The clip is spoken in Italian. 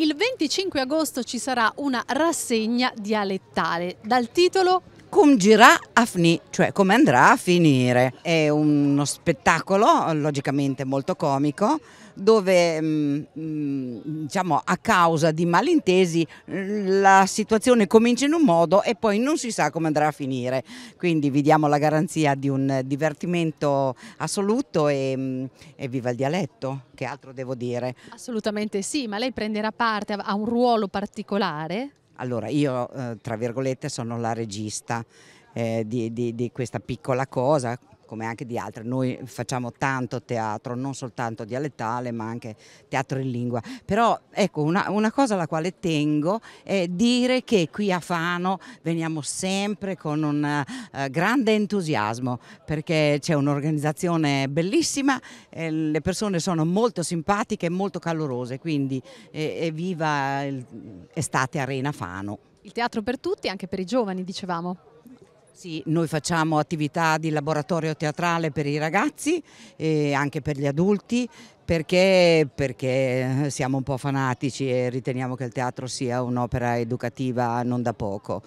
il 25 agosto ci sarà una rassegna dialettale dal titolo Cum girà a fini, cioè come andrà a finire. È uno spettacolo logicamente molto comico dove mm, mm, diciamo, a causa di malintesi la situazione comincia in un modo e poi non si sa come andrà a finire. Quindi vi diamo la garanzia di un divertimento assoluto e, mm, e viva il dialetto, che altro devo dire? Assolutamente sì, ma lei prenderà parte a un ruolo particolare? Allora io eh, tra virgolette sono la regista eh, di, di, di questa piccola cosa come anche di altre. Noi facciamo tanto teatro, non soltanto dialettale, ma anche teatro in lingua. Però ecco, una, una cosa alla quale tengo è dire che qui a Fano veniamo sempre con un uh, grande entusiasmo, perché c'è un'organizzazione bellissima, eh, le persone sono molto simpatiche e molto calorose, quindi eh, evviva Estate Arena Fano. Il teatro per tutti, anche per i giovani, dicevamo. Sì, noi facciamo attività di laboratorio teatrale per i ragazzi e anche per gli adulti perché, perché siamo un po' fanatici e riteniamo che il teatro sia un'opera educativa non da poco.